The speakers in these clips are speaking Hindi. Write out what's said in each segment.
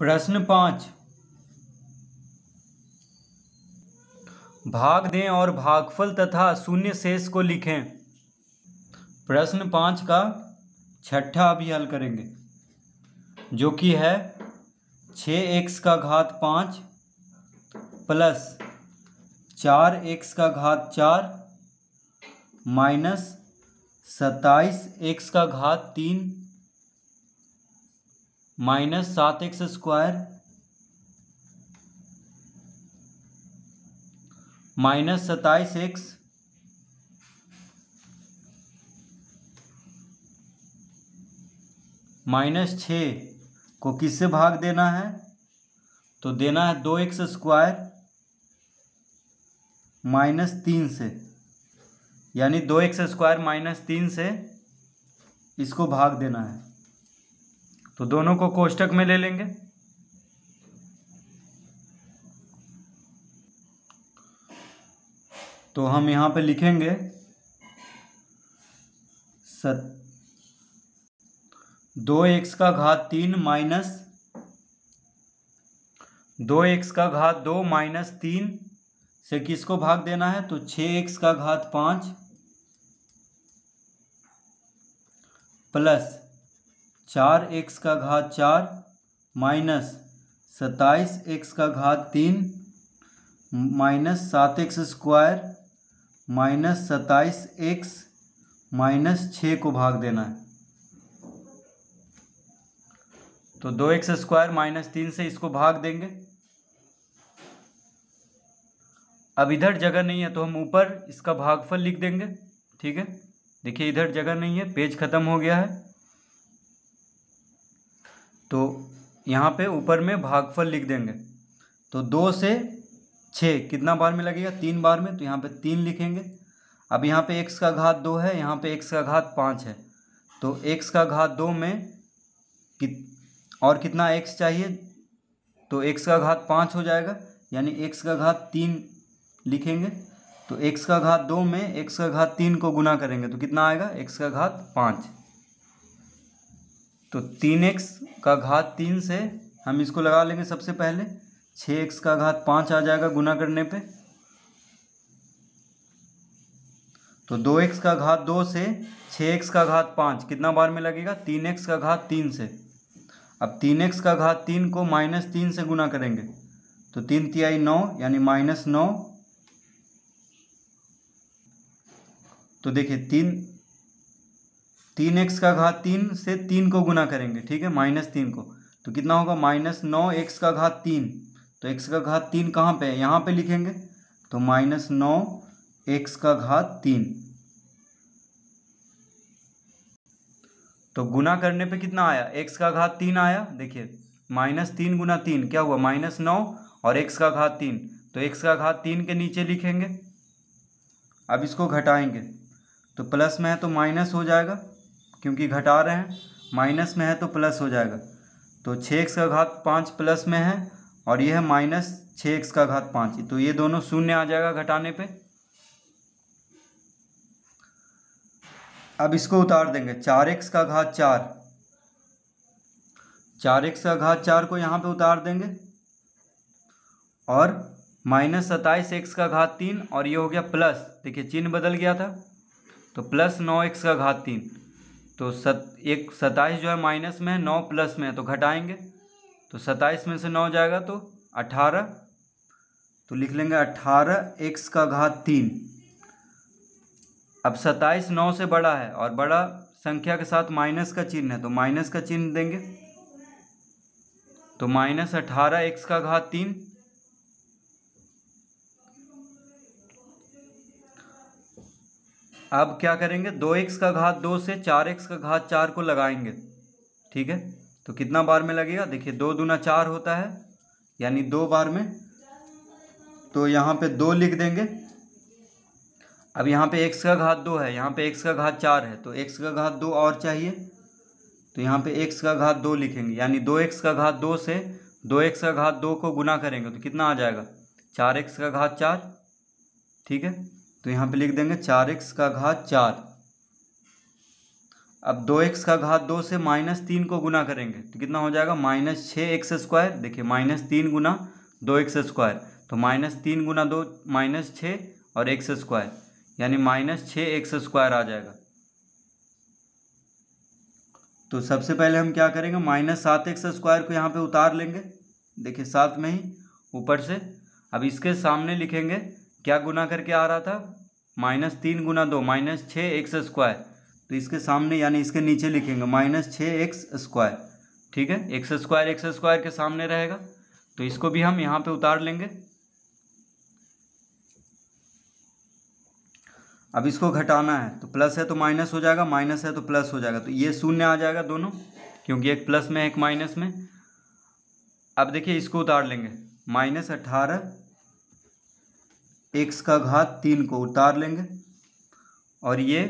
प्रश्न पाँच भाग दें और भागफल तथा शून्य शेष को लिखें प्रश्न पाँच का छठा अभी हल करेंगे जो कि है छः एक्स का घात पाँच प्लस चार एक्स का घात चार माइनस सत्ताईस एक्स का घात तीन माइनस सात एक्स स्क्वायर माइनस सताइस एक्स माइनस छ को किससे भाग देना है तो देना है दो एक्स स्क्वायर माइनस तीन से यानी दो एक्स स्क्वायर माइनस तीन से इसको भाग देना है तो दोनों को कोष्टक में ले लेंगे तो हम यहां पे लिखेंगे सत दो एक्स का घात तीन माइनस दो एक्स का घात दो माइनस तीन से किसको भाग देना है तो छः एक्स का घात पाँच प्लस चार एक्स का घात चार माइनस सत्ताईस एक्स का घात तीन माइनस सात एक्स स्क्वायर माइनस सत्ताईस एक्स माइनस छः को भाग देना है तो दो एक्स स्क्वायर माइनस तीन से इसको भाग देंगे अब इधर जगह नहीं है तो हम ऊपर इसका भागफल लिख देंगे ठीक है देखिए इधर जगह नहीं है पेज ख़त्म हो गया है तो यहाँ पे ऊपर में भागफल लिख देंगे तो दो से छः कितना बार में लगेगा तीन बार में तो यहाँ पे तीन लिखेंगे अब यहाँ पे एक्स का घात दो है यहाँ पे एक्स का घात पाँच है तो एक्स का घात दो में कि, और कितना एक्स चाहिए तो एक्स का घात पाँच हो जाएगा यानी एक्स का घात तीन लिखेंगे तो एक्स का घात दो में एक्स का घात तीन को गुना करेंगे तो कितना आएगा एक्स का घात पाँच तो तीन एक्स का घात तीन से हम इसको लगा लेंगे सबसे पहले छः एक्स का घात पाँच आ जाएगा गुना करने पे तो दो एक्स का घात दो से छः एक्स का घात पाँच कितना बार में लगेगा तीन एक्स का घात तीन से अब तीन एक्स का घात तीन को माइनस तीन से गुना करेंगे तो तीन तिहाई नौ यानी माइनस नौ तो देखिए तीन तीन एक्स का घात तीन से तीन को गुना करेंगे ठीक है माइनस तीन को तो कितना होगा माइनस नौ एक्स का घात तीन तो एक्स का घात तीन कहाँ पे है यहाँ पे लिखेंगे तो माइनस नौ एक्स का घात तीन तो गुना करने पे कितना आया एक्स का घात तीन आया देखिए माइनस तीन गुना तीन क्या हुआ माइनस नौ और एक्स का घात तीन तो एक्स का घात तीन के नीचे लिखेंगे अब इसको घटाएंगे तो प्लस में है तो माइनस हो जाएगा क्योंकि घटा रहे हैं माइनस में है तो प्लस हो जाएगा तो छः एक्स का घात पाँच प्लस में है और यह है माइनस छः एक्स का घात पाँच तो ये दोनों शून्य आ जाएगा घटाने पे अब इसको उतार देंगे चार एक्स का घात चार चार एक्स का घात चार को यहाँ पे उतार देंगे और माइनस सत्ताईस एक्स का घात तीन और ये हो गया प्लस देखिए चिन्ह बदल गया था तो प्लस नौ एक्स का घात तीन तो सत एक सत्ताईस जो है माइनस में है नौ प्लस में है तो घटाएंगे तो सत्ताईस में से नौ जाएगा तो अठारह तो लिख लेंगे अट्ठारह एक्स का घात तीन अब सत्ताईस नौ से बड़ा है और बड़ा संख्या के साथ माइनस का चिन्ह है तो माइनस का चिन्ह देंगे तो माइनस अठारह एक्स का घात तीन अब क्या करेंगे दो एक्स का घात दो से चार एक्स का घात चार को लगाएंगे ठीक है तो कितना बार में लगेगा देखिए दो दूना चार होता है यानी दो बार में तो यहाँ पे दो लिख देंगे अब यहाँ पे एक्स का घात दो है यहाँ पे एक्स का घात चार है तो एक्स का घात दो और चाहिए तो यहाँ पे एक्स का घात दो लिखेंगे यानी दो एक्स का घात दो से दो एक्स का घात दो को गुना करेंगे तो कितना आ जाएगा चार एक्स का घात चार ठीक है तो यहाँ पे लिख देंगे चार एक्स का घात चार अब दो एक्स का घात दो से माइनस तीन को गुना करेंगे तो कितना हो जाएगा माइनस छः एक्स स्क्वायर देखिए माइनस तीन गुना दो एक्स स्क्वायर तो माइनस तीन गुना दो माइनस छः और एक्स स्क्वायर यानी माइनस छः एक्स स्क्वायर आ जाएगा तो सबसे पहले हम क्या करेंगे माइनस सात एक्स स्क्वायर को यहाँ पे उतार लेंगे देखिए सात में ही ऊपर से अब इसके सामने लिखेंगे क्या गुना करके आ रहा था माइनस तीन गुना दो माइनस छः एक्स स्क्वायर तो इसके सामने यानी इसके नीचे लिखेंगे माइनस छः एक्स स्क्वायर ठीक है एक्स स्क्वायर एक्स स्क्वायर के सामने रहेगा तो इसको भी हम यहाँ पे उतार लेंगे अब इसको घटाना है तो प्लस है तो माइनस हो जाएगा माइनस है तो प्लस हो जाएगा तो ये शून्य आ जाएगा दोनों क्योंकि एक प्लस में एक माइनस में अब देखिए इसको उतार लेंगे माइनस अट्ठारह एक्स का घात तीन को उतार लेंगे और ये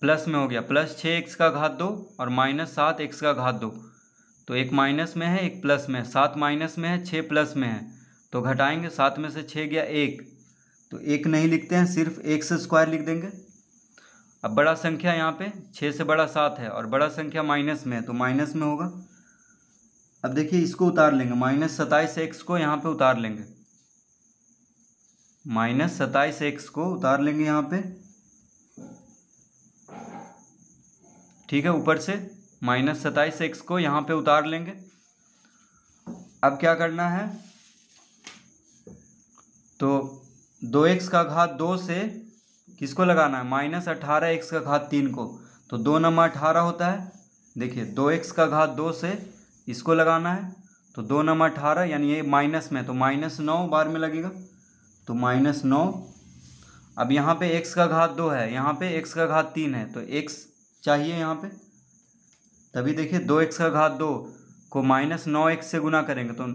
प्लस में हो गया प्लस छः एक्स का घात दो और माइनस सात एक्स का घात दो तो एक माइनस में है एक प्लस में है सात माइनस में है छः प्लस में है तो घटाएंगे सात में से छः गया एक तो एक नहीं लिखते हैं सिर्फ एक से स्क्वायर लिख देंगे अब बड़ा संख्या यहाँ पे छः से बड़ा सात है और बड़ा संख्या माइनस में है तो माइनस में होगा अब देखिए इसको उतार लेंगे माइनस सत्ताईस एक्स को यहाँ पे उतार लेंगे माइनस सताइस एक्स को उतार लेंगे यहाँ पे ठीक है ऊपर से माइनस सताइस एक्स को यहाँ पे उतार लेंगे अब क्या करना है तो दो एक्स का घात दो से किसको लगाना है माइनस अठारह एक्स का घात तीन को तो दो नंबर अठारह होता है देखिए दो एक्स का घात दो से इसको लगाना है तो दो नंबर अठारह यानी ये माइनस में तो माइनस नौ बार में लगेगा तो माइनस नौ अब यहाँ पे एक्स का घात दो है यहाँ पे एक्स का घात तीन है तो एक्स चाहिए यहाँ पे तभी देखिए दो एक्स का घात दो को माइनस नौ एक्स से गुना करेंगे तो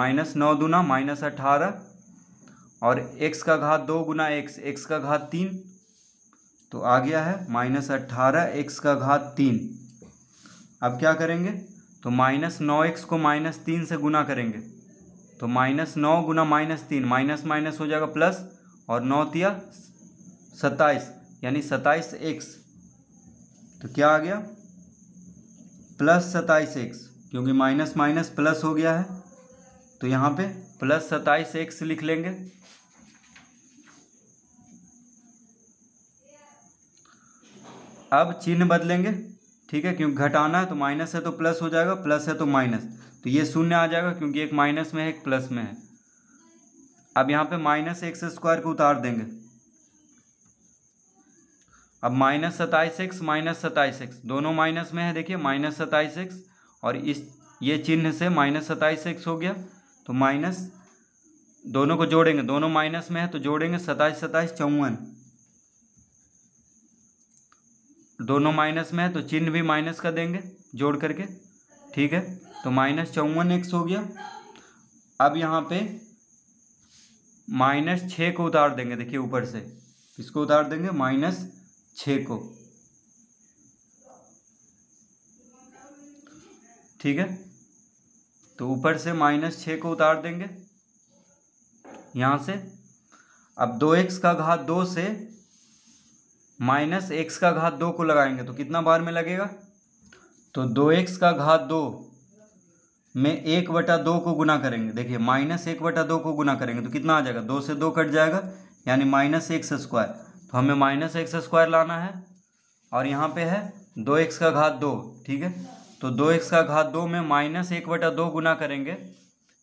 माइनस नौ दुना माइनस अठारह और एक्स का घात दो गुना एक्स एक्स का घात तीन तो आ गया है माइनस अट्ठारह एक्स का घात तीन अब क्या करेंगे तो माइनस नौ एक्स को माइनस तीन से गुना करेंगे तो माइनस नौ गुना माइनस तीन माइनस माइनस हो जाएगा प्लस और नौ तिया सत्ताईस यानी सत्ताईस एक्स तो क्या आ गया प्लस सत्ताईस एक्स क्योंकि माइनस माइनस प्लस हो गया है तो यहाँ पे प्लस सत्ताईस एक्स लिख लेंगे अब चिन्ह बदलेंगे ठीक है क्योंकि घटाना है तो माइनस है तो प्लस हो जाएगा प्लस है तो माइनस तो ये शून्य आ जाएगा क्योंकि एक माइनस में है एक प्लस में है अब यहाँ पे माइनस एक्स स्क्वायर को उतार देंगे अब माइनस सताइस एक्स माइनस सताइस एक्स दोनों माइनस में है देखिए माइनस सताइस एक्स और इस ये चिन्ह से माइनस सताइस एक्स हो गया तो माइनस दोनों को जोड़ेंगे दोनों माइनस में है तो जोड़ेंगे सताइस सताइस चौवन दोनों माइनस में है तो चिन्ह भी माइनस का देंगे जोड़ करके ठीक है तो माइनस चौवन एक्स हो गया अब यहाँ पे माइनस छः को उतार देंगे देखिए ऊपर से इसको उतार देंगे माइनस छः को ठीक है तो ऊपर से माइनस छः को उतार देंगे यहाँ से अब दो एक्स का घात दो से माइनस एक्स का घात दो को लगाएंगे तो कितना बार में लगेगा तो दो एक्स का घात दो में एक बटा दो को गुना करेंगे देखिए माइनस एक बटा दो को गुना करेंगे तो कितना आ जाएगा दो से दो कट जाएगा यानी माइनस एक्स स्क्वायर तो हमें माइनस एक्स स्क्वायर लाना है और यहाँ पे है दो एक्स का घात दो ठीक है तो दो एक्स का घात दो में माइनस एक बटा दो गुना करेंगे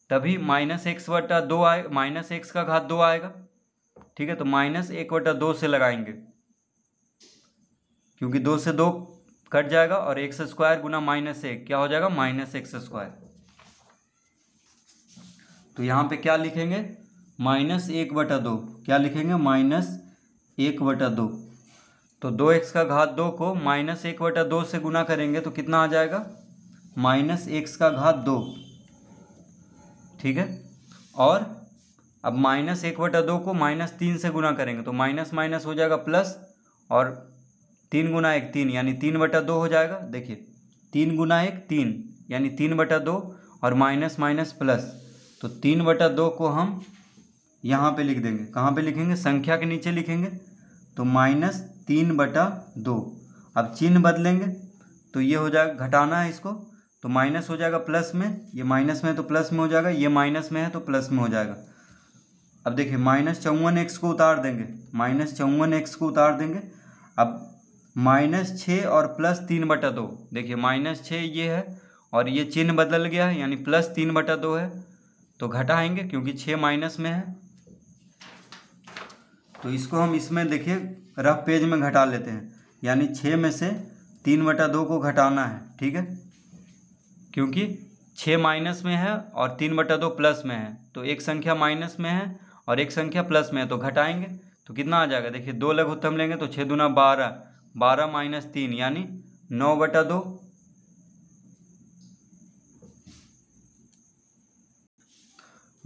तभी माइनस एक्स बटा दो आए माइनस एक्स का घात दो आएगा ठीक है तो माइनस एक बटा दो से लगाएंगे क्योंकि दो से दो कट जाएगा और एक स्क्वायर गुना माइनस एक क्या हो जाएगा माइनस एक्स स्क्वायर तो यहाँ पे क्या लिखेंगे माइनस एक बटा दो क्या लिखेंगे माइनस एक बटा दो तो दो एक्स का घात दो को माइनस एक बटा दो से गुना करेंगे तो कितना आ जाएगा माइनस एक्स का घात दो ठीक है और अब माइनस एक बटा दो को माइनस तीन से गुना करेंगे तो माइनस माइनस हो जाएगा प्लस और तीन गुना एक तीन यानी तीन बटा दो हो जाएगा देखिए तीन गुना एक तीन यानी तीन बटा दो और माइनस माइनस प्लस तो तीन बटा दो को हम यहाँ पे लिख देंगे कहाँ पे लिखेंगे संख्या के नीचे लिखेंगे तो माइनस तीन बटा दो अब चिन्ह बदलेंगे तो ये हो जाएगा घटाना है इसको तो माइनस हो जाएगा प्लस में ये माइनस में है तो प्लस में हो जाएगा ये माइनस में है तो प्लस में हो जाएगा अब देखिए माइनस चौवन एक्स को उतार देंगे माइनस चौवन एक्स को उतार देंगे अब माइनस छः और प्लस तीन बटा दो देखिए माइनस छः ये है और ये चिन्ह बदल गया है यानी प्लस तीन बटा दो है तो घटाएंगे क्योंकि छः माइनस में है तो इसको हम इसमें देखिए रफ पेज में घटा लेते हैं यानी छः में से तीन बटा दो को घटाना है ठीक है क्योंकि छः माइनस में है और तीन बटा दो प्लस में है तो एक संख्या माइनस में है और एक संख्या प्लस में है तो घटाएंगे तो कितना आ जाएगा देखिए दो लघुत्तम लेंगे तो छः दूना बारह बारह माइनस तीन यानी नौ बटा दो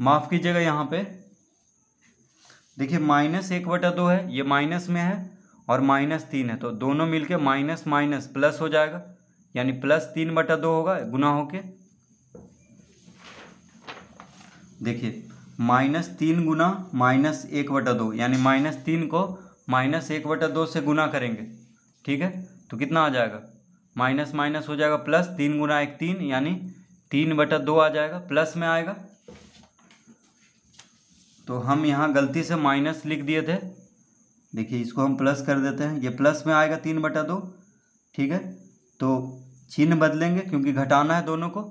माफ़ कीजिएगा यहां पे देखिए माइनस एक बटा दो है ये माइनस में है और माइनस तीन है तो दोनों मिलके माइनस माइनस प्लस हो जाएगा यानी प्लस तीन बटा दो होगा गुना होके देखिए माइनस तीन गुना माइनस एक बटा दो यानी माइनस तीन को माइनस एक बटा दो से गुना करेंगे ठीक है तो कितना आ जाएगा माइनस माइनस हो जाएगा प्लस तीन गुना एक तीन यानी तीन बटा दो आ जाएगा प्लस में आएगा तो हम यहाँ गलती से माइनस लिख दिए थे देखिए इसको हम प्लस कर देते हैं ये प्लस में आएगा तीन बटा दो ठीक है तो चिन्ह बदलेंगे क्योंकि घटाना है दोनों को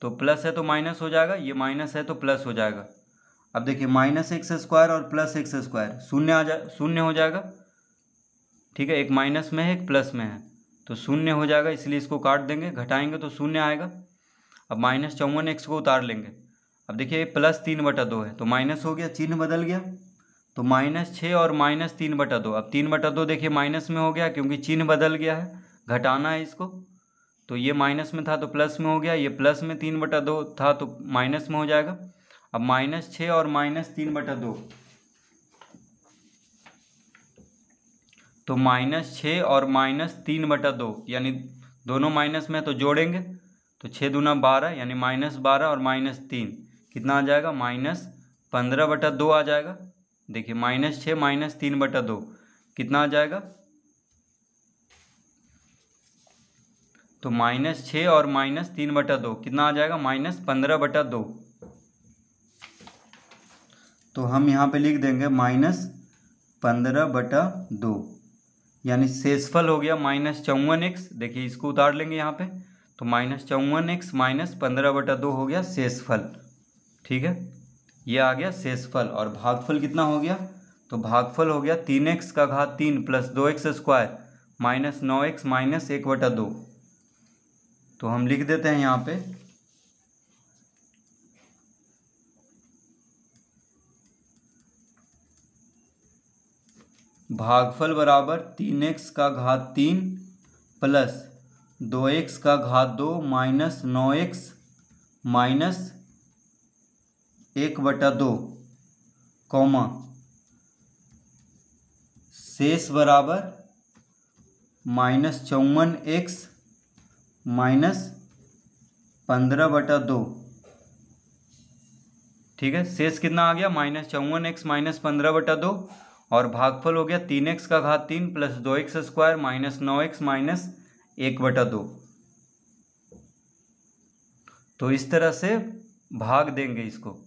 तो प्लस है तो माइनस हो जाएगा ये माइनस है तो प्लस हो जाएगा अब देखिए माइनस एक्स स्क्वायर और प्लस एक्स स्क्वायर शून्य आ जा शून्य हो जाएगा ठीक है एक माइनस में है एक प्लस में है तो शून्य हो जाएगा इसलिए इसको काट देंगे घटाएंगे तो शून्य आएगा अब माइनस चौवन एक्स को उतार लेंगे अब देखिए प्लस तीन बटा दो है तो माइनस हो गया चिन्ह बदल गया तो माइनस छः और माइनस तीन बटा दो अब तीन बटा दो देखिए माइनस में हो गया क्योंकि चिन्ह बदल गया है घटाना है इसको तो ये माइनस में था तो प्लस में हो गया ये प्लस में तीन बटा दो था तो माइनस में हो जाएगा अब माइनस छः और माइनस तीन बटा दो तो माइनस छः और माइनस तीन बटा दो यानी दोनों माइनस में तो जोड़ेंगे तो छः दूना बारह यानी माइनस बारह और माइनस तीन कितना आ जाएगा माइनस पंद्रह बटा दो आ जाएगा देखिए माइनस छः माइनस तीन बटा दो कितना आ जाएगा तो माइनस छः और माइनस तीन बटा दो कितना आ जाएगा माइनस पंद्रह बटा दो तो हम यहाँ पे लिख देंगे माइनस पंद्रह बटा दो यानी सेसफल हो गया माइनस चौवन एक्स देखिए इसको उतार लेंगे यहाँ पे तो माइनस चौवन एक्स माइनस पंद्रह बटा दो हो गया सेसफल ठीक है ये आ गया सेसफल और भागफल कितना हो गया तो भागफल हो गया तीन एक्स का घात तीन प्लस दो एक्स स्क्वायर माइनस नौ एक्स माइनस एक बटा दो तो हम लिख देते हैं यहाँ पे भागफल बराबर तीन एक्स का घात तीन प्लस दो एक्स का घात दो माइनस नौ एक्स माइनस एक बटा दो कौमा शेष बराबर माइनस चौवन एक्स माइनस पंद्रह बटा दो ठीक है शेष कितना आ गया माइनस चौवन एक्स माइनस पंद्रह बटा दो और भागफल हो गया तीन एक्स का घात तीन प्लस दो एक्स स्क्वायर माइनस नौ एक्स माइनस एक बटा दो तो इस तरह से भाग देंगे इसको